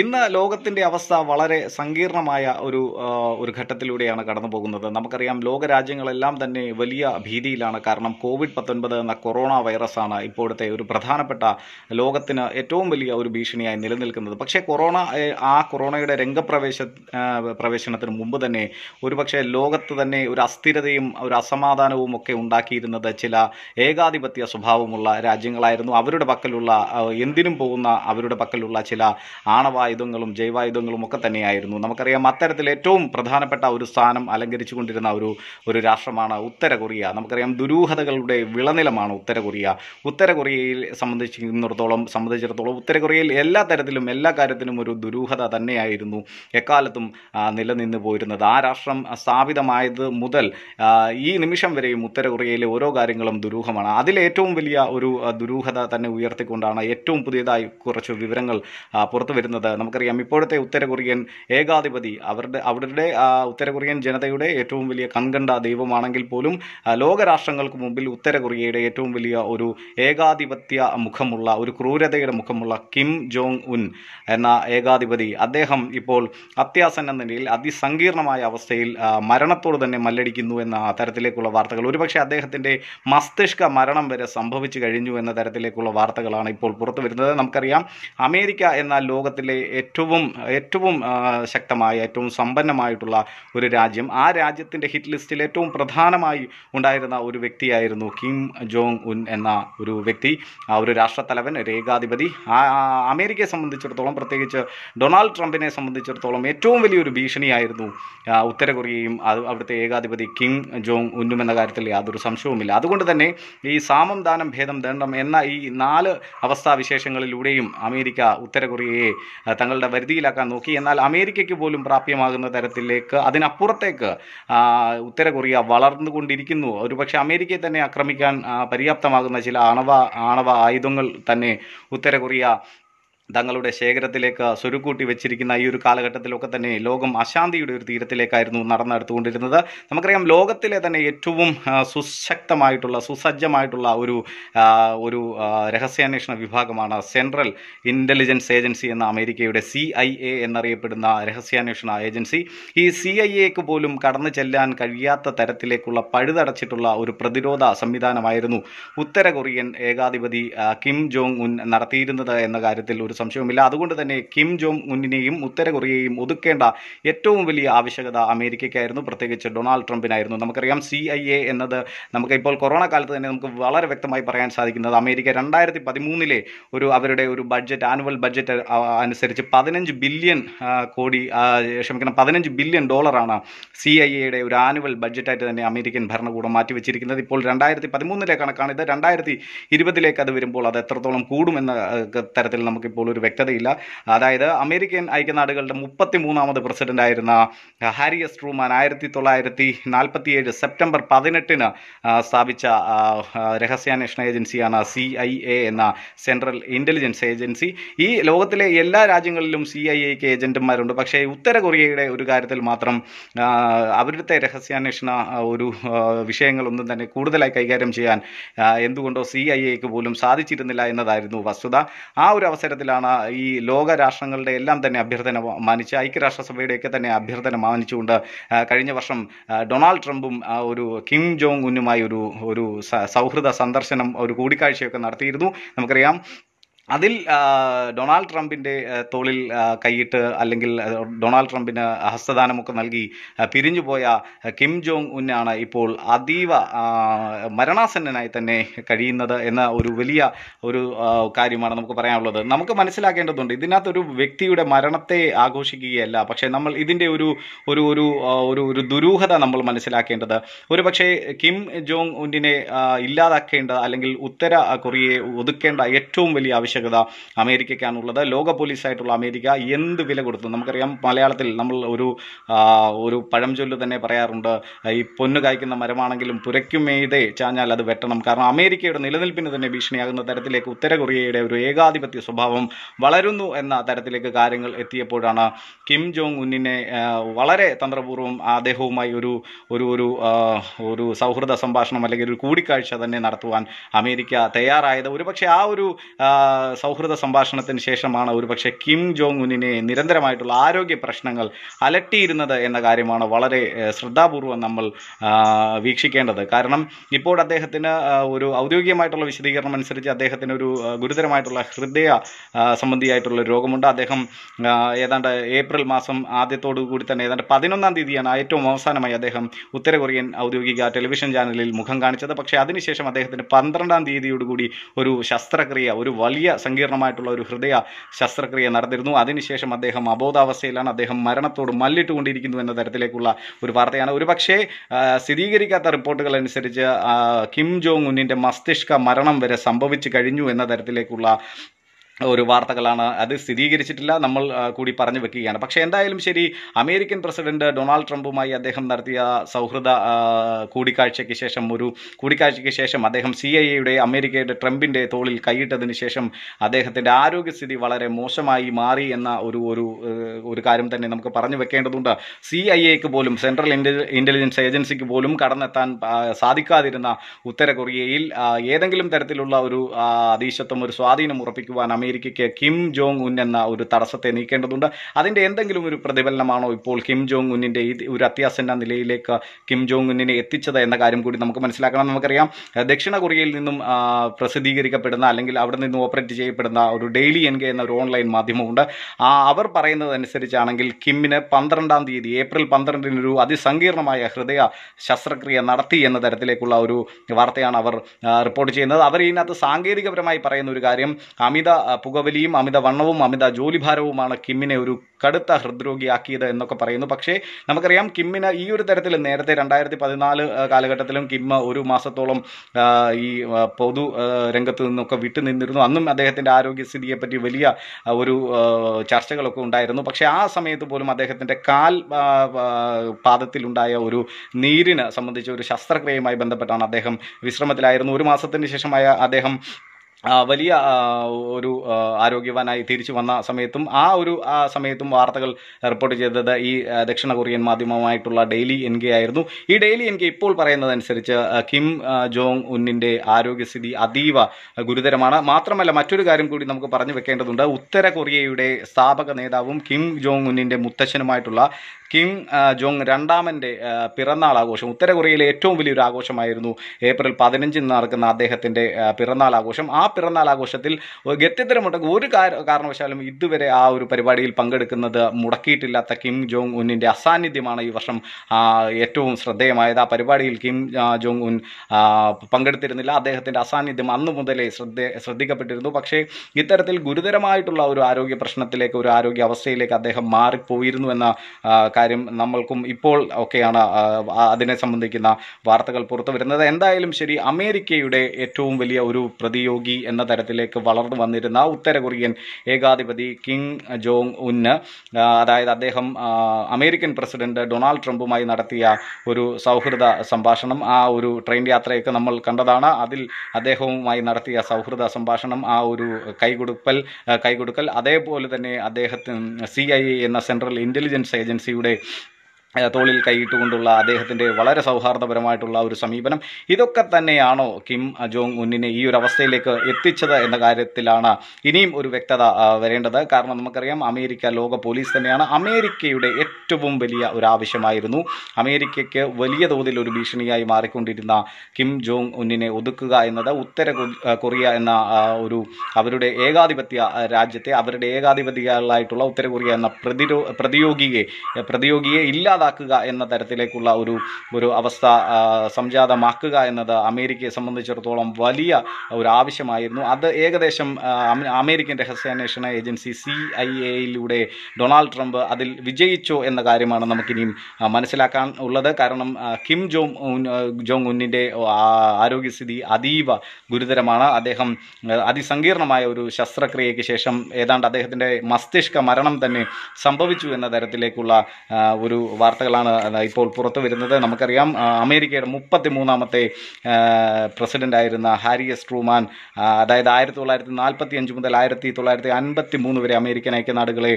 ഇന്ന് ലോകത്തിൻ്റെ അവസ്ഥ വളരെ സങ്കീർണമായ ഒരു ഒരു ഘട്ടത്തിലൂടെയാണ് കടന്നു പോകുന്നത് നമുക്കറിയാം ലോകരാജ്യങ്ങളെല്ലാം തന്നെ വലിയ ഭീതിയിലാണ് കാരണം കോവിഡ് പത്തൊൻപത് എന്ന കൊറോണ വൈറസാണ് ഇപ്പോഴത്തെ ഒരു പ്രധാനപ്പെട്ട ലോകത്തിന് ഏറ്റവും വലിയ ഒരു ഭീഷണിയായി നിലനിൽക്കുന്നത് പക്ഷേ കൊറോണ ആ കൊറോണയുടെ രംഗപ്രവേശ പ്രവേശനത്തിന് മുമ്പ് തന്നെ ഒരുപക്ഷെ ലോകത്ത് തന്നെ ഒരു അസ്ഥിരതയും ഒരു അസമാധാനവും ഒക്കെ ഉണ്ടാക്കിയിരുന്നത് ചില ഏകാധിപത്യ സ്വഭാവമുള്ള രാജ്യങ്ങളായിരുന്നു അവരുടെ പക്കലുള്ള എന്തിനും പോകുന്ന അവരുടെ പക്കലുള്ള ചില ആണവ ആണവായുധങ്ങളും ജൈവായുധങ്ങളും ഒക്കെ തന്നെയായിരുന്നു നമുക്കറിയാം അത്തരത്തിൽ ഏറ്റവും പ്രധാനപ്പെട്ട ഒരു സ്ഥാനം അലങ്കരിച്ചുകൊണ്ടിരുന്ന ഒരു ഒരു രാഷ്ട്രമാണ് ഉത്തര കൊറിയ നമുക്കറിയാം ദുരൂഹതകളുടെ വിളനിലമാണ് ഉത്തര കൊറിയ ഉത്തര കൊറിയയിൽ സംബന്ധിച്ചിടത്തോളം സംബന്ധിച്ചിടത്തോളം ഉത്തര കൊറിയയിൽ എല്ലാ തരത്തിലും എല്ലാ കാര്യത്തിലും ഒരു ദുരൂഹത തന്നെയായിരുന്നു എക്കാലത്തും നിലനിന്ന് പോയിരുന്നത് ആ രാഷ്ട്രം സ്ഥാപിതമായത് മുതൽ ഈ നിമിഷം വരെയും ഉത്തര കൊറിയയിലെ ഓരോ കാര്യങ്ങളും ദുരൂഹമാണ് അതിലേറ്റവും വലിയ ഒരു ദുരൂഹത തന്നെ ഉയർത്തിക്കൊണ്ടാണ് ഏറ്റവും പുതിയതായി കുറച്ച് വിവരങ്ങൾ പുറത്തു വരുന്നത് നമുക്കറിയാം ഇപ്പോഴത്തെ ഉത്തര കൊറിയൻ ഏകാധിപതി അവരുടെ അവരുടെ ഉത്തര കൊറിയൻ ജനതയുടെ ഏറ്റവും വലിയ കൺകണ്ട ദൈവമാണെങ്കിൽ പോലും ലോകരാഷ്ട്രങ്ങൾക്ക് മുമ്പിൽ ഉത്തര കൊറിയയുടെ ഏറ്റവും വലിയ ഒരു ഏകാധിപത്യ മുഖമുള്ള ഒരു ക്രൂരതയുടെ മുഖമുള്ള കിം ജോങ് ഉൻ എന്ന ഏകാധിപതി അദ്ദേഹം ഇപ്പോൾ അത്യാസന്ന നിലയിൽ അതിസങ്കീർണമായ അവസ്ഥയിൽ മരണത്തോട് തന്നെ മല്ലടിക്കുന്നു എന്ന തരത്തിലേക്കുള്ള വാർത്തകൾ ഒരുപക്ഷെ അദ്ദേഹത്തിൻ്റെ മസ്തിഷ്ക മരണം വരെ സംഭവിച്ചു കഴിഞ്ഞു എന്ന തരത്തിലേക്കുള്ള വാർത്തകളാണ് ഇപ്പോൾ പുറത്തു വരുന്നത് നമുക്കറിയാം അമേരിക്ക എന്ന ലോകത്തിലെ ഏറ്റവും ഏറ്റവും ശക്തമായ ഏറ്റവും സമ്പന്നമായിട്ടുള്ള ഒരു രാജ്യം ആ രാജ്യത്തിൻ്റെ ഹിറ്റ് ലിസ്റ്റിൽ ഏറ്റവും പ്രധാനമായി ഉണ്ടായിരുന്ന ഒരു വ്യക്തിയായിരുന്നു കിം ജോങ് ഉൻ എന്ന ഒരു വ്യക്തി ആ ഒരു രാഷ്ട്രത്തലവൻ രേഖാധിപതി ഏകാധിപതി അമേരിക്കയെ സംബന്ധിച്ചിടത്തോളം പ്രത്യേകിച്ച് ഡൊണാൾഡ് ട്രംപിനെ സംബന്ധിച്ചിടത്തോളം ഏറ്റവും വലിയൊരു ഭീഷണിയായിരുന്നു ഉത്തര കൊറിയയും അവിടുത്തെ ഏകാധിപതി കിം ജോങ് ഉന്നും എന്ന കാര്യത്തിൽ യാതൊരു സംശയവുമില്ല അതുകൊണ്ട് തന്നെ ഈ സാമം ദാനം ഭേദം ദണ്ഡം എന്ന ഈ നാല് അവസ്ഥാവിശേഷങ്ങളിലൂടെയും അമേരിക്ക ഉത്തര കൊറിയയെ തങ്ങളുടെ വരുതിയിലാക്കാൻ നോക്കി എന്നാൽ അമേരിക്കയ്ക്ക് പോലും പ്രാപ്യമാകുന്ന തരത്തിലേക്ക് അതിനപ്പുറത്തേക്ക് ഉത്തര കൊറിയ വളർന്നുകൊണ്ടിരിക്കുന്നു ഒരുപക്ഷെ അമേരിക്കയെ തന്നെ ആക്രമിക്കാൻ പര്യാപ്തമാകുന്ന ചില ആണവ ആണവ ആയുധങ്ങൾ തന്നെ ഉത്തര കൊറിയ തങ്ങളുടെ ശേഖരത്തിലേക്ക് സ്വരുക്കൂട്ടി വെച്ചിരിക്കുന്ന ഈ ഒരു കാലഘട്ടത്തിലൊക്കെ തന്നെ ലോകം അശാന്തിയുടെ ഒരു തീരത്തിലേക്കായിരുന്നു നടന്നെടുത്തുകൊണ്ടിരുന്നത് നമുക്കറിയാം ലോകത്തിലെ തന്നെ ഏറ്റവും സുശക്തമായിട്ടുള്ള സുസജ്ജമായിട്ടുള്ള ഒരു ഒരു രഹസ്യാന്വേഷണ വിഭാഗമാണ് സെൻട്രൽ ഇൻ്റലിജൻസ് ഏജൻസി എന്ന അമേരിക്കയുടെ സി ഐ എ എന്നറിയപ്പെടുന്ന രഹസ്യാന്വേഷണ ഏജൻസി ഈ സി ഐ എക്ക് പോലും കടന്നു ചെല്ലാൻ കഴിയാത്ത തരത്തിലേക്കുള്ള പഴുതടച്ചിട്ടുള്ള ഒരു പ്രതിരോധ സംവിധാനമായിരുന്നു ഉത്തര കൊറിയൻ ഏകാധിപതി കിം ജോങ് ഉൻ നടത്തിയിരുന്നത് എന്ന കാര്യത്തിൽ ഒരു സംശയവുമില്ല അതുകൊണ്ട് തന്നെ കിം ജോങ് ഉന്നിനെയും ഉത്തര കൊറിയയെയും ഒതുക്കേണ്ട ഏറ്റവും വലിയ ആവശ്യകത അമേരിക്കയ്ക്കായിരുന്നു പ്രത്യേകിച്ച് ഡൊണാൾഡ് ട്രംപിനായിരുന്നു നമുക്കറിയാം സി ഐ എ എന്നത് നമുക്കിപ്പോൾ കൊറോണ കാലത്ത് തന്നെ നമുക്ക് വളരെ വ്യക്തമായി പറയാൻ സാധിക്കുന്നത് അമേരിക്ക രണ്ടായിരത്തി പതിമൂന്നിലെ ഒരു അവരുടെ ഒരു ബഡ്ജറ്റ് ആനുവൽ ബഡ്ജറ്റ് അനുസരിച്ച് പതിനഞ്ച് ബില്യൺ കോടി ക്ഷമിക്കണം പതിനഞ്ച് ബില്യൺ ഡോളറാണ് സി ഐ എയുടെ ഒരു ആനുവൽ ബഡ്ജറ്റായിട്ട് തന്നെ അമേരിക്കൻ ഭരണകൂടം മാറ്റിവെച്ചിരിക്കുന്നത് ഇപ്പോൾ രണ്ടായിരത്തി പതിമൂന്നിലെ കണക്കാണ് ഇത് രണ്ടായിരത്തി ഇരുപതിലേക്ക് അത് വരുമ്പോൾ അത് എത്രത്തോളം കൂടുമെന്ന തരത്തിൽ നമുക്കിപ്പോൾ എന്നുള്ളൊരു വ്യക്തതയില്ല അതായത് അമേരിക്കൻ ഐക്യനാടുകളുടെ മുപ്പത്തി മൂന്നാമത് പ്രസിഡന്റ് ആയിരുന്ന ഹാരി എസ് ട്രൂമാൻ ആയിരത്തി തൊള്ളായിരത്തി നാൽപ്പത്തിയേഴ് സെപ്റ്റംബർ പതിനെട്ടിന് സ്ഥാപിച്ച രഹസ്യാന്വേഷണ ഏജൻസിയാണ് സി ഐ എ എന്ന സെൻട്രൽ ഇൻ്റലിജൻസ് ഏജൻസി ഈ ലോകത്തിലെ എല്ലാ രാജ്യങ്ങളിലും സി ഐ എക്ക് ഏജൻറ്റുമാരുണ്ട് പക്ഷേ ഉത്തര കൊറിയയുടെ ഒരു കാര്യത്തിൽ മാത്രം അവരുടെ രഹസ്യാന്വേഷണ ഒരു വിഷയങ്ങളൊന്നും തന്നെ കൂടുതലായി കൈകാര്യം ചെയ്യാൻ എന്തുകൊണ്ടോ സി ഐ എക്ക് പോലും സാധിച്ചിരുന്നില്ല എന്നതായിരുന്നു വസ്തുത ആ ഒരു അവസരത്തിൽ തലത്തിലാണ് ഈ ലോക രാഷ്ട്രങ്ങളുടെ എല്ലാം തന്നെ അഭ്യർത്ഥന മാനിച്ച് ഐക്യരാഷ്ട്രസഭയുടെയൊക്കെ തന്നെ അഭ്യർത്ഥന മാനിച്ചുകൊണ്ട് കഴിഞ്ഞ വർഷം ഡൊണാൾഡ് ട്രംപും ഒരു കിം ജോങ് ഉന്നുമായി ഒരു ഒരു സൗഹൃദ സന്ദർശനം ഒരു കൂടിക്കാഴ്ചയൊക്കെ നടത്തിയിരുന്നു നമുക്കറിയാം അതിൽ ഡൊണാൾഡ് ട്രംപിൻ്റെ തോളിൽ കൈയിട്ട് അല്ലെങ്കിൽ ഡൊണാൾഡ് ട്രംപിന് ഹസ്തദാനമൊക്കെ നൽകി പിരിഞ്ഞുപോയ കിം ജോങ് ഉന്നാണ് ഇപ്പോൾ അതീവ മരണാസന്നനായി തന്നെ കഴിയുന്നത് എന്ന ഒരു വലിയ ഒരു കാര്യമാണ് നമുക്ക് പറയാനുള്ളത് നമുക്ക് മനസ്സിലാക്കേണ്ടതുണ്ട് ഇതിനകത്തൊരു വ്യക്തിയുടെ മരണത്തെ ആഘോഷിക്കുകയല്ല പക്ഷേ നമ്മൾ ഇതിൻ്റെ ഒരു ഒരു ഒരു ഒരു ഒരു ദുരൂഹത നമ്മൾ മനസ്സിലാക്കേണ്ടത് ഒരു പക്ഷേ കിം ജോങ് ഉന്നിനെ ഇല്ലാതാക്കേണ്ട അല്ലെങ്കിൽ ഉത്തര കൊറിയയെ ഒതുക്കേണ്ട ഏറ്റവും വലിയ ആവശ്യം ആവശ്യകത അമേരിക്കയ്ക്കാണുള്ളത് ലോക പോലീസായിട്ടുള്ള അമേരിക്ക എന്ത് വില കൊടുത്തു നമുക്കറിയാം മലയാളത്തിൽ നമ്മൾ ഒരു ഒരു പഴംചൊല്ല് തന്നെ പറയാറുണ്ട് ഈ പൊന്നു കായ്ക്കുന്ന മരമാണെങ്കിലും പുരയ്ക്കുമേതേ ചാഞ്ഞാൽ അത് വെട്ടണം കാരണം അമേരിക്കയുടെ നിലനിൽപ്പിന് തന്നെ ഭീഷണിയാകുന്ന തരത്തിലേക്ക് ഉത്തര കൊറിയയുടെ ഒരു ഏകാധിപത്യ സ്വഭാവം വളരുന്നു എന്ന തരത്തിലേക്ക് കാര്യങ്ങൾ എത്തിയപ്പോഴാണ് കിം ജോങ് ഉന്നിനെ വളരെ തന്ത്രപൂർവ്വം അദ്ദേഹവുമായി ഒരു ഒരു ഒരു ഒരു സൗഹൃദ സംഭാഷണം അല്ലെങ്കിൽ ഒരു കൂടിക്കാഴ്ച തന്നെ നടത്തുവാൻ അമേരിക്ക തയ്യാറായത് ഒരുപക്ഷെ ആ ഒരു സൗഹൃദ സംഭാഷണത്തിന് ശേഷമാണ് ഒരുപക്ഷെ കിം ജോങ് ഉന്നിനെ നിരന്തരമായിട്ടുള്ള ആരോഗ്യ പ്രശ്നങ്ങൾ അലട്ടിയിരുന്നത് എന്ന കാര്യമാണ് വളരെ ശ്രദ്ധാപൂർവം നമ്മൾ വീക്ഷിക്കേണ്ടത് കാരണം ഇപ്പോൾ അദ്ദേഹത്തിന് ഒരു ഔദ്യോഗികമായിട്ടുള്ള വിശദീകരണം അനുസരിച്ച് അദ്ദേഹത്തിന് ഒരു ഗുരുതരമായിട്ടുള്ള ഹൃദയ സംബന്ധിയായിട്ടുള്ള രോഗമുണ്ട് അദ്ദേഹം ഏതാണ്ട് ഏപ്രിൽ മാസം ആദ്യത്തോടു കൂടി തന്നെ ഏതാണ്ട് പതിനൊന്നാം തീയതിയാണ് ഏറ്റവും അവസാനമായി അദ്ദേഹം ഉത്തര കൊറിയൻ ഔദ്യോഗിക ടെലിവിഷൻ ചാനലിൽ മുഖം കാണിച്ചത് പക്ഷേ അതിനുശേഷം അദ്ദേഹത്തിന് പന്ത്രണ്ടാം തീയതിയോടുകൂടി ഒരു ശസ്ത്രക്രിയ ഒരു വലിയ സങ്കീർണമായിട്ടുള്ള ഒരു ഹൃദയ ശസ്ത്രക്രിയ നടന്നിരുന്നു അതിനുശേഷം അദ്ദേഹം അബോധാവസ്ഥയിലാണ് അദ്ദേഹം മരണത്തോട് മല്ലിട്ടുകൊണ്ടിരിക്കുന്നു എന്ന തരത്തിലേക്കുള്ള ഒരു വാർത്തയാണ് ഒരുപക്ഷേ സ്ഥിരീകരിക്കാത്ത റിപ്പോർട്ടുകൾ അനുസരിച്ച് കിം ജോങ് ഉന്നിൻ്റെ മസ്തിഷ്ക മരണം വരെ സംഭവിച്ചു കഴിഞ്ഞു എന്ന തരത്തിലേക്കുള്ള ഒരു വാർത്തകളാണ് അത് സ്ഥിരീകരിച്ചിട്ടില്ല നമ്മൾ കൂടി പറഞ്ഞു വെക്കുകയാണ് പക്ഷേ എന്തായാലും ശരി അമേരിക്കൻ പ്രസിഡന്റ് ഡൊണാൾഡ് ട്രംപുമായി അദ്ദേഹം നടത്തിയ സൗഹൃദ കൂടിക്കാഴ്ചയ്ക്ക് ശേഷം ഒരു കൂടിക്കാഴ്ചയ്ക്ക് ശേഷം അദ്ദേഹം സി ഐ എയുടെ അമേരിക്കയുടെ ട്രംപിൻ്റെ തോളിൽ കൈയിട്ടതിന് ശേഷം അദ്ദേഹത്തിൻ്റെ ആരോഗ്യസ്ഥിതി വളരെ മോശമായി മാറി എന്ന ഒരു ഒരു ഒരു കാര്യം തന്നെ നമുക്ക് പറഞ്ഞു വെക്കേണ്ടതുണ്ട് സി ഐ എക്ക് പോലും സെൻട്രൽ ഇൻ്റലിജൻസ് ഏജൻസിക്ക് പോലും കടന്നെത്താൻ സാധിക്കാതിരുന്ന ഉത്തര കൊറിയയിൽ ഏതെങ്കിലും തരത്തിലുള്ള ഒരു അതീശത്വം ഒരു സ്വാധീനം ഉറപ്പിക്കുവാൻ അമേരിക്ക അമേരിക്കയ്ക്ക് കിം ജോങ് ഉൻ എന്ന ഒരു തടസ്സത്തെ നീക്കേണ്ടതുണ്ട് അതിൻ്റെ എന്തെങ്കിലും ഒരു പ്രതിഫലനമാണോ ഇപ്പോൾ കിം ജോങ് ഉന്നിൻ്റെ ഈ ഒരു അത്യാസന്ന നിലയിലേക്ക് കിം ജോങ് ഉന്നിനെ എത്തിച്ചത് എന്ന കാര്യം കൂടി നമുക്ക് മനസ്സിലാക്കണം നമുക്കറിയാം ദക്ഷിണ കൊറിയയിൽ നിന്നും പ്രസിദ്ധീകരിക്കപ്പെടുന്ന അല്ലെങ്കിൽ അവിടെ നിന്ന് ഓപ്പറേറ്റ് ചെയ്യപ്പെടുന്ന ഒരു ഡെയിലി എൻഗെ എന്ന ഒരു ഓൺലൈൻ മാധ്യമമുണ്ട് അവർ പറയുന്നതനുസരിച്ചാണെങ്കിൽ കിമ്മിന് പന്ത്രണ്ടാം തീയതി ഏപ്രിൽ ഒരു അതിസങ്കീർണമായ ഹൃദയ ശസ്ത്രക്രിയ നടത്തി എന്ന തരത്തിലേക്കുള്ള ഒരു വാർത്തയാണ് അവർ റിപ്പോർട്ട് ചെയ്യുന്നത് അവർ ഇതിനകത്ത് സാങ്കേതികപരമായി പറയുന്ന ഒരു കാര്യം അമിത പുകവലിയും വണ്ണവും അമിത ജോലിഭാരവുമാണ് കിമ്മിനെ ഒരു കടുത്ത ഹൃദ്രോഗിയാക്കിയത് എന്നൊക്കെ പറയുന്നു പക്ഷേ നമുക്കറിയാം കിമ്മിന് ഈ ഒരു തരത്തിൽ നേരത്തെ രണ്ടായിരത്തി പതിനാല് കാലഘട്ടത്തിലും കിമ്മ് ഒരു മാസത്തോളം ഈ പൊതു രംഗത്ത് നിന്നൊക്കെ വിട്ടുനിന്നിരുന്നു അന്നും അദ്ദേഹത്തിൻ്റെ ആരോഗ്യസ്ഥിതിയെപ്പറ്റി വലിയ ഒരു ചർച്ചകളൊക്കെ ഉണ്ടായിരുന്നു പക്ഷേ ആ സമയത്ത് പോലും അദ്ദേഹത്തിൻ്റെ കാൽ പാദത്തിലുണ്ടായ ഒരു നീരിന് സംബന്ധിച്ച ഒരു ശസ്ത്രക്രിയയുമായി ബന്ധപ്പെട്ടാണ് അദ്ദേഹം വിശ്രമത്തിലായിരുന്നു ഒരു മാസത്തിന് ശേഷമായ അദ്ദേഹം വലിയ ഒരു ആരോഗ്യവാനായി തിരിച്ചു വന്ന സമയത്തും ആ ഒരു ആ സമയത്തും വാർത്തകൾ റിപ്പോർട്ട് ചെയ്തത് ഈ ദക്ഷിണ കൊറിയൻ മാധ്യമമായിട്ടുള്ള ഡെയിലി കെ ആയിരുന്നു ഈ ഡെയിലി കെ ഇപ്പോൾ പറയുന്നതനുസരിച്ച് കിം ജോങ് ഉന്നിൻ്റെ ആരോഗ്യസ്ഥിതി അതീവ ഗുരുതരമാണ് മാത്രമല്ല മറ്റൊരു കാര്യം കൂടി നമുക്ക് പറഞ്ഞു വെക്കേണ്ടതുണ്ട് ഉത്തര കൊറിയയുടെ സ്ഥാപക നേതാവും കിം ജോങ് ഉന്നിൻ്റെ മുത്തശ്ശനുമായിട്ടുള്ള കിം ജോങ് രണ്ടാമൻ്റെ പിറന്നാൾ ആഘോഷം ഉത്തര കൊറിയയിലെ ഏറ്റവും വലിയൊരു ആഘോഷമായിരുന്നു ഏപ്രിൽ പതിനഞ്ചിന് നടക്കുന്ന അദ്ദേഹത്തിൻ്റെ പിറന്നാൾ ആഘോഷം ആ പിറന്നാൾ ആഘോഷത്തിൽ ഗത്യന്തരമുണ്ടെങ്കിൽ ഒരു കാരണവശാലും ഇതുവരെ ആ ഒരു പരിപാടിയിൽ പങ്കെടുക്കുന്നത് മുടക്കിയിട്ടില്ലാത്ത കിം ജോങ് ഉന്നിൻ്റെ അസാന്നിധ്യമാണ് ഈ വർഷം ഏറ്റവും ശ്രദ്ധേയമായത് ആ പരിപാടിയിൽ കിം ജോങ് ഉൻ പങ്കെടുത്തിരുന്നില്ല അദ്ദേഹത്തിൻ്റെ അസാന്നിധ്യം അന്നു മുതലേ ശ്രദ്ധ ശ്രദ്ധിക്കപ്പെട്ടിരുന്നു പക്ഷേ ഇത്തരത്തിൽ ഗുരുതരമായിട്ടുള്ള ഒരു ആരോഗ്യ പ്രശ്നത്തിലേക്ക് ഒരു ആരോഗ്യ അവസ്ഥയിലേക്ക് അദ്ദേഹം മാറിപ്പോയിരുന്നു എന്ന കാര്യം നമ്മൾക്കും ഇപ്പോൾ ഒക്കെയാണ് അതിനെ സംബന്ധിക്കുന്ന വാർത്തകൾ പുറത്തു വരുന്നത് എന്തായാലും ശരി അമേരിക്കയുടെ ഏറ്റവും വലിയ ഒരു പ്രതിയോഗി എന്ന തരത്തിലേക്ക് വളർന്നു വന്നിരുന്ന ഉത്തര കൊറിയൻ ഏകാധിപതി കിങ് ജോങ് ഉന്ന് അതായത് അദ്ദേഹം അമേരിക്കൻ പ്രസിഡന്റ് ഡൊണാൾഡ് ട്രംപുമായി നടത്തിയ ഒരു സൗഹൃദ സംഭാഷണം ആ ഒരു ട്രെയിൻ യാത്രയൊക്കെ നമ്മൾ കണ്ടതാണ് അതിൽ അദ്ദേഹവുമായി നടത്തിയ സൗഹൃദ സംഭാഷണം ആ ഒരു കൈകൊടുപ്പൽ കൈകൊടുക്കൽ അതേപോലെ തന്നെ അദ്ദേഹത്തിന് സി എന്ന സെൻട്രൽ ഇൻ്റലിജൻസ് ഏജൻസിയുടെ de തോളിൽ കൈയിട്ട് കൊണ്ടുള്ള അദ്ദേഹത്തിൻ്റെ വളരെ സൗഹാർദ്ദപരമായിട്ടുള്ള ഒരു സമീപനം ഇതൊക്കെ തന്നെയാണോ കിം ജോങ് ഉന്നിനെ ഈ ഒരു അവസ്ഥയിലേക്ക് എത്തിച്ചത് എന്ന കാര്യത്തിലാണ് ഇനിയും ഒരു വ്യക്തത വരേണ്ടത് കാരണം നമുക്കറിയാം അമേരിക്ക ലോക പോലീസ് തന്നെയാണ് അമേരിക്കയുടെ ഏറ്റവും വലിയ ഒരു ആവശ്യമായിരുന്നു അമേരിക്കയ്ക്ക് വലിയ തോതിൽ ഒരു ഭീഷണിയായി മാറിക്കൊണ്ടിരുന്ന കിം ജോങ് ഉന്നിനെ ഒതുക്കുക എന്നത് ഉത്തര കൊറിയ എന്ന ഒരു അവരുടെ ഏകാധിപത്യ രാജ്യത്തെ അവരുടെ ഏകാധിപതികളായിട്ടുള്ള ഉത്തര കൊറിയ എന്ന പ്രതിരോ പ്രതിയോഗിയെ പ്രതിയോഗിയെ ഇല്ലാതെ ഇല്ലാതാക്കുക എന്ന തരത്തിലേക്കുള്ള ഒരു ഒരു അവസ്ഥ സംജാതമാക്കുക എന്നത് അമേരിക്കയെ സംബന്ധിച്ചിടത്തോളം വലിയ ഒരു ആവശ്യമായിരുന്നു അത് ഏകദേശം അമേരിക്കൻ രഹസ്യാന്വേഷണ ഏജൻസി സി ഐ എയിലൂടെ ഡൊണാൾഡ് ട്രംപ് അതിൽ വിജയിച്ചോ എന്ന കാര്യമാണ് നമുക്കിനിയും മനസ്സിലാക്കാൻ ഉള്ളത് കാരണം കിം ജോങ് ജോങ് ഉന്നിൻ്റെ ആരോഗ്യസ്ഥിതി അതീവ ഗുരുതരമാണ് അദ്ദേഹം അതിസങ്കീർണമായ ഒരു ശസ്ത്രക്രിയയ്ക്ക് ശേഷം ഏതാണ്ട് അദ്ദേഹത്തിൻ്റെ മസ്തിഷ്ക മരണം തന്നെ സംഭവിച്ചു എന്ന തരത്തിലേക്കുള്ള ഒരു വാർത്തകളാണ് ഇപ്പോൾ പുറത്തു വരുന്നത് നമുക്കറിയാം അമേരിക്കയുടെ മുപ്പത്തി മൂന്നാമത്തെ പ്രസിഡൻ്റായിരുന്ന ഹാരി എസ് ട്രൂമാൻ അതായത് ആയിരത്തി തൊള്ളായിരത്തി നാൽപ്പത്തി അഞ്ച് മുതൽ ആയിരത്തി തൊള്ളായിരത്തി അൻപത്തി മൂന്ന് വരെ അമേരിക്കൻ ഐക്യനാടുകളെ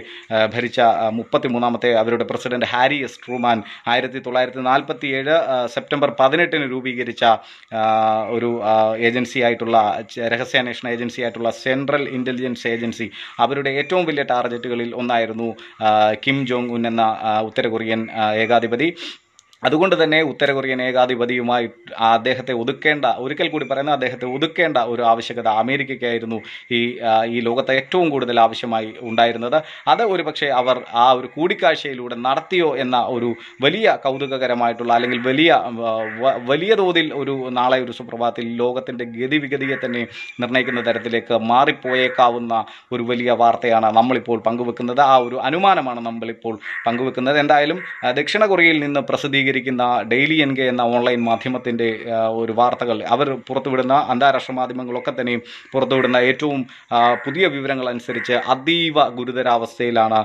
ഭരിച്ച മുപ്പത്തി മൂന്നാമത്തെ അവരുടെ പ്രസിഡന്റ് ഹാരി എസ് ട്രൂമാൻ ആയിരത്തി തൊള്ളായിരത്തി നാൽപ്പത്തി ഏഴ് സെപ്റ്റംബർ പതിനെട്ടിന് രൂപീകരിച്ച ഒരു ഏജൻസി ആയിട്ടുള്ള രഹസ്യാന്വേഷണ ഏജൻസി ആയിട്ടുള്ള സെൻട്രൽ ഇൻ്റലിജൻസ് ഏജൻസി അവരുടെ ഏറ്റവും വലിയ ടാർഗറ്റുകളിൽ ഒന്നായിരുന്നു കിം ജോങ് ഉൻ എന്ന ഉത്തര കൊറിയൻ ஏகாதிபதி അതുകൊണ്ട് തന്നെ ഉത്തര കൊറിയൻ ഏകാധിപതിയുമായി അദ്ദേഹത്തെ ഒതുക്കേണ്ട ഒരിക്കൽ കൂടി പറയുന്ന അദ്ദേഹത്തെ ഒതുക്കേണ്ട ഒരു ആവശ്യകത അമേരിക്കയ്ക്കായിരുന്നു ഈ ഈ ലോകത്തെ ഏറ്റവും കൂടുതൽ ആവശ്യമായി ഉണ്ടായിരുന്നത് അത് ഒരു പക്ഷേ അവർ ആ ഒരു കൂടിക്കാഴ്ചയിലൂടെ നടത്തിയോ എന്ന ഒരു വലിയ കൗതുകകരമായിട്ടുള്ള അല്ലെങ്കിൽ വലിയ വലിയ തോതിൽ ഒരു നാളെ ഒരു സുപ്രഭാതത്തിൽ ലോകത്തിൻ്റെ ഗതിവിഗതിയെ തന്നെ നിർണ്ണയിക്കുന്ന തരത്തിലേക്ക് മാറിപ്പോയേക്കാവുന്ന ഒരു വലിയ വാർത്തയാണ് നമ്മളിപ്പോൾ പങ്കുവെക്കുന്നത് ആ ഒരു അനുമാനമാണ് നമ്മളിപ്പോൾ പങ്കുവെക്കുന്നത് എന്തായാലും ദക്ഷിണ കൊറിയയിൽ നിന്ന് പ്രസിദ്ധീകരിച്ച പ്രസിദ്ധീകരിക്കുന്ന ഡെയിലി എൻ കെ എന്ന ഓൺലൈൻ മാധ്യമത്തിൻ്റെ ഒരു വാർത്തകൾ അവർ പുറത്തുവിടുന്ന അന്താരാഷ്ട്ര മാധ്യമങ്ങളൊക്കെ തന്നെയും പുറത്തുവിടുന്ന ഏറ്റവും പുതിയ വിവരങ്ങൾ അനുസരിച്ച് അതീവ ഗുരുതരാവസ്ഥയിലാണ്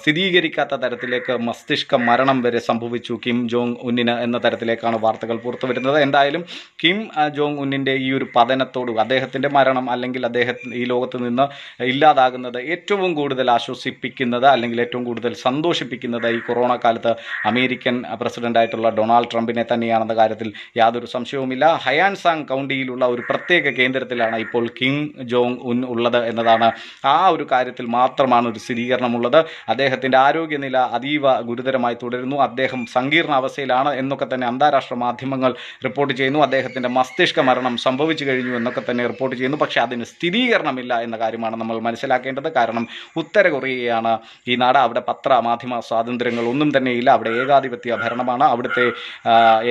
സ്ഥിരീകരിക്കാത്ത തരത്തിലേക്ക് മസ്തിഷ്ക മരണം വരെ സംഭവിച്ചു കിം ജോങ് ഉന്നിന് എന്ന തരത്തിലേക്കാണ് വാർത്തകൾ പുറത്തു വരുന്നത് എന്തായാലും കിം ജോങ് ഉന്നിൻ്റെ ഈ ഒരു പതനത്തോട് അദ്ദേഹത്തിൻ്റെ മരണം അല്ലെങ്കിൽ അദ്ദേഹത്തിന് ഈ ലോകത്ത് നിന്ന് ഇല്ലാതാകുന്നത് ഏറ്റവും കൂടുതൽ ആശ്വസിപ്പിക്കുന്നത് അല്ലെങ്കിൽ ഏറ്റവും കൂടുതൽ സന്തോഷിപ്പിക്കുന്നത് ഈ കൊറോണ കാലത്ത് അമേരിക്കൻ പ്രസിഡന്റ് പ്രസിഡന്റായിട്ടുള്ള ഡൊണാൾഡ് ട്രംപിനെ തന്നെയാണെന്ന കാര്യത്തിൽ യാതൊരു സംശയവുമില്ല ഹയാൻസാങ് കൗണ്ടിയിലുള്ള ഒരു പ്രത്യേക കേന്ദ്രത്തിലാണ് ഇപ്പോൾ കിം ജോങ് ഉൻ ഉള്ളത് എന്നതാണ് ആ ഒരു കാര്യത്തിൽ മാത്രമാണ് ഒരു സ്ഥിരീകരണമുള്ളത് അദ്ദേഹത്തിൻ്റെ ആരോഗ്യനില അതീവ ഗുരുതരമായി തുടരുന്നു അദ്ദേഹം സങ്കീർണ അവസ്ഥയിലാണ് എന്നൊക്കെ തന്നെ അന്താരാഷ്ട്ര മാധ്യമങ്ങൾ റിപ്പോർട്ട് ചെയ്യുന്നു അദ്ദേഹത്തിൻ്റെ മസ്തിഷ്ക മരണം സംഭവിച്ചു കഴിഞ്ഞു എന്നൊക്കെ തന്നെ റിപ്പോർട്ട് ചെയ്യുന്നു പക്ഷേ അതിന് സ്ഥിരീകരണമില്ല എന്ന കാര്യമാണ് നമ്മൾ മനസ്സിലാക്കേണ്ടത് കാരണം ഉത്തര കൊറിയയാണ് ഈ നാട് അവിടെ പത്ര മാധ്യമ സ്വാതന്ത്ര്യങ്ങൾ ഒന്നും തന്നെയില്ല അവിടെ ഏകാധിപത്യ ഭരണമാണ് മാത്രമാണ് അവിടുത്തെ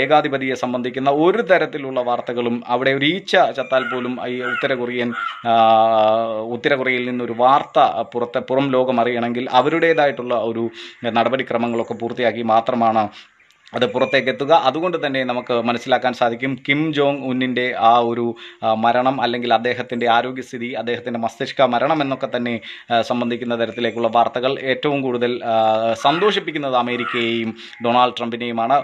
ഏകാധിപതിയെ സംബന്ധിക്കുന്ന ഒരു തരത്തിലുള്ള വാർത്തകളും അവിടെ ഒരു ഈച്ച ചത്താൽ പോലും ഈ ഉത്തര കൊറിയൻ ഉത്തര കൊറിയയിൽ നിന്നൊരു വാർത്ത പുറത്തെ പുറം ലോകം അറിയണമെങ്കിൽ അവരുടേതായിട്ടുള്ള ഒരു നടപടിക്രമങ്ങളൊക്കെ പൂർത്തിയാക്കി മാത്രമാണ് അത് പുറത്തേക്ക് എത്തുക അതുകൊണ്ട് തന്നെ നമുക്ക് മനസ്സിലാക്കാൻ സാധിക്കും കിം ജോങ് ഉന്നിൻ്റെ ആ ഒരു മരണം അല്ലെങ്കിൽ അദ്ദേഹത്തിൻ്റെ ആരോഗ്യസ്ഥിതി അദ്ദേഹത്തിൻ്റെ മസ്തിഷ്ക മരണം എന്നൊക്കെ തന്നെ സംബന്ധിക്കുന്ന തരത്തിലേക്കുള്ള വാർത്തകൾ ഏറ്റവും കൂടുതൽ സന്തോഷിപ്പിക്കുന്നത് അമേരിക്കയെയും ഡൊണാൾഡ് ട്രംപിനെയുമാണ്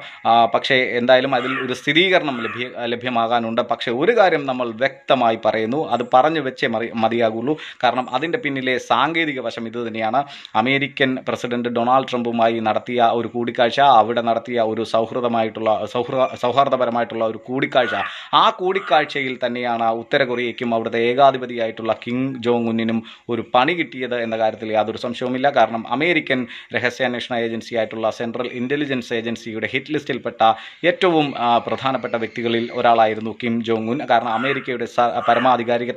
പക്ഷേ എന്തായാലും അതിൽ ഒരു സ്ഥിരീകരണം ലഭ്യ ലഭ്യമാകാനുണ്ട് പക്ഷേ ഒരു കാര്യം നമ്മൾ വ്യക്തമായി പറയുന്നു അത് പറഞ്ഞു വെച്ചേ മറി മതിയാകുള്ളൂ കാരണം അതിൻ്റെ പിന്നിലെ സാങ്കേതിക വശം ഇതുതന്നെയാണ് അമേരിക്കൻ പ്രസിഡന്റ് ഡൊണാൾഡ് ട്രംപുമായി നടത്തിയ ഒരു കൂടിക്കാഴ്ച അവിടെ നടത്തിയ ഒരു ഒരു സൗഹൃദമായിട്ടുള്ള സൗഹൃദ സൗഹാർദ്ദപരമായിട്ടുള്ള ഒരു കൂടിക്കാഴ്ച ആ കൂടിക്കാഴ്ചയിൽ തന്നെയാണ് ഉത്തര കൊറിയയ്ക്കും അവിടുത്തെ ഏകാധിപതിയായിട്ടുള്ള കിങ് ജോങ് ഉന്നിനും ഒരു പണി കിട്ടിയത് എന്ന കാര്യത്തിൽ യാതൊരു സംശയവുമില്ല കാരണം അമേരിക്കൻ രഹസ്യാന്വേഷണ ഏജൻസി ആയിട്ടുള്ള സെൻട്രൽ ഇൻ്റലിജൻസ് ഏജൻസിയുടെ ഹിറ്റ് ലിസ്റ്റിൽപ്പെട്ട ഏറ്റവും പ്രധാനപ്പെട്ട വ്യക്തികളിൽ ഒരാളായിരുന്നു കിം ജോങ് ഉൻ കാരണം അമേരിക്കയുടെ പരമാധികാരിക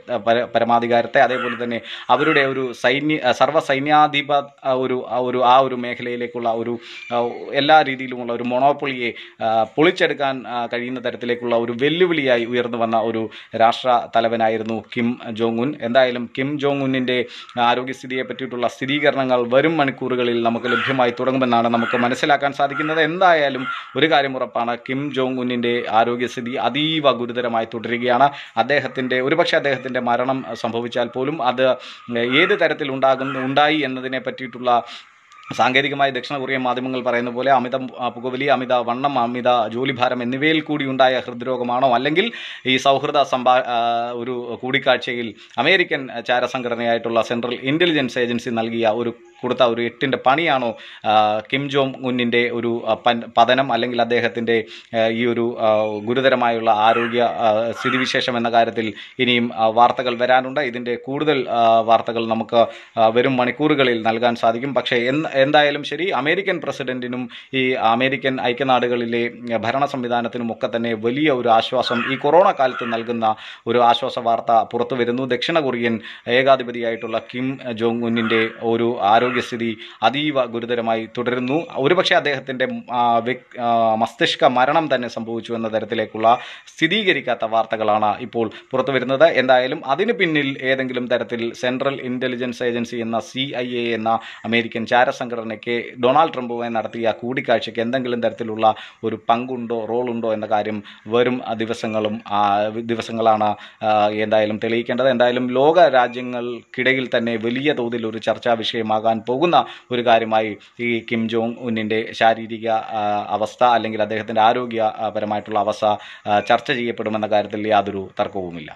പരമാധികാരത്തെ അതേപോലെ തന്നെ അവരുടെ ഒരു സൈന്യ സർവ്വ സൈന്യാധിപ ഒരു ഒരു ആ ഒരു മേഖലയിലേക്കുള്ള ഒരു എല്ലാ രീതിയിലുമുള്ള ഒരു മൊണോ പുകപ്പുള്ളിയെ പൊളിച്ചെടുക്കാൻ കഴിയുന്ന തരത്തിലേക്കുള്ള ഒരു വെല്ലുവിളിയായി ഉയർന്നു വന്ന ഒരു രാഷ്ട്ര തലവനായിരുന്നു കിം ജോങ് ഉൻ എന്തായാലും കിം ജോങ് ഉന്നിൻ്റെ ആരോഗ്യസ്ഥിതിയെ പറ്റിയിട്ടുള്ള സ്ഥിരീകരണങ്ങൾ വരും മണിക്കൂറുകളിൽ നമുക്ക് ലഭ്യമായി തുടങ്ങുമെന്നാണ് നമുക്ക് മനസ്സിലാക്കാൻ സാധിക്കുന്നത് എന്തായാലും ഒരു കാര്യം ഉറപ്പാണ് കിം ജോങ് ഉന്നിൻ്റെ ആരോഗ്യസ്ഥിതി അതീവ ഗുരുതരമായി തുടരുകയാണ് അദ്ദേഹത്തിൻ്റെ ഒരുപക്ഷെ അദ്ദേഹത്തിൻ്റെ മരണം സംഭവിച്ചാൽ പോലും അത് ഏത് തരത്തിൽ ഉണ്ടാകുന്ന ഉണ്ടായി എന്നതിനെ പറ്റിയിട്ടുള്ള സാങ്കേതികമായി ദക്ഷിണ കൊറിയൻ മാധ്യമങ്ങൾ പറയുന്ന പോലെ അമിത പുകവലി അമിത വണ്ണം അമിത ജോലിഭാരം എന്നിവയിൽ കൂടി ഉണ്ടായ ഹൃദ്രോഗമാണോ അല്ലെങ്കിൽ ഈ സൗഹൃദ സംഭാ ഒരു കൂടിക്കാഴ്ചയിൽ അമേരിക്കൻ ചാരസംഘടനയായിട്ടുള്ള സെൻട്രൽ ഇൻ്റലിജൻസ് ഏജൻസി നൽകിയ ഒരു കൊടുത്ത ഒരു എട്ടിൻ്റെ പണിയാണോ കിം ജോം ഉന്നിൻ്റെ ഒരു പതനം അല്ലെങ്കിൽ അദ്ദേഹത്തിൻ്റെ ഈ ഒരു ഗുരുതരമായുള്ള ആരോഗ്യ സ്ഥിതിവിശേഷം എന്ന കാര്യത്തിൽ ഇനിയും വാർത്തകൾ വരാനുണ്ട് ഇതിൻ്റെ കൂടുതൽ വാർത്തകൾ നമുക്ക് വരും മണിക്കൂറുകളിൽ നൽകാൻ സാധിക്കും പക്ഷേ എന്തായാലും ശരി അമേരിക്കൻ പ്രസിഡന്റിനും ഈ അമേരിക്കൻ ഐക്യനാടുകളിലെ ഭരണ സംവിധാനത്തിനും ഒക്കെ തന്നെ വലിയ ഒരു ആശ്വാസം ഈ കൊറോണ കാലത്ത് നൽകുന്ന ഒരു ആശ്വാസ വാർത്ത പുറത്തു വരുന്നു ദക്ഷിണ കൊറിയൻ ഏകാധിപതിയായിട്ടുള്ള കിം ജോങ് ഉന്നിൻ്റെ ഒരു ആരോഗ്യ ആരോഗ്യസ്ഥിതി അതീവ ഗുരുതരമായി തുടരുന്നു ഒരുപക്ഷെ അദ്ദേഹത്തിൻ്റെ മസ്തിഷ്ക മരണം തന്നെ സംഭവിച്ചു എന്ന തരത്തിലേക്കുള്ള സ്ഥിരീകരിക്കാത്ത വാർത്തകളാണ് ഇപ്പോൾ പുറത്തു വരുന്നത് എന്തായാലും അതിന് പിന്നിൽ ഏതെങ്കിലും തരത്തിൽ സെൻട്രൽ ഇൻ്റലിജൻസ് ഏജൻസി എന്ന സി ഐ എ എന്ന അമേരിക്കൻ ചാരസംഘടനയ്ക്ക് ഡൊണാൾഡ് ട്രംപുമായി നടത്തിയ കൂടിക്കാഴ്ചയ്ക്ക് എന്തെങ്കിലും തരത്തിലുള്ള ഒരു പങ്കുണ്ടോ റോളുണ്ടോ എന്ന കാര്യം വരും ദിവസങ്ങളും ദിവസങ്ങളാണ് എന്തായാലും തെളിയിക്കേണ്ടത് എന്തായാലും ലോക രാജ്യങ്ങൾക്കിടയിൽ തന്നെ വലിയ തോതിൽ ഒരു ചർച്ചാ വിഷയമാകാൻ പോകുന്ന ഒരു കാര്യമായി ഈ കിം ജോങ് ഉന്നിൻ്റെ ശാരീരിക അവസ്ഥ അല്ലെങ്കിൽ അദ്ദേഹത്തിൻ്റെ ആരോഗ്യപരമായിട്ടുള്ള അവസ്ഥ ചർച്ച ചെയ്യപ്പെടുമെന്ന കാര്യത്തിൽ യാതൊരു തർക്കവുമില്ല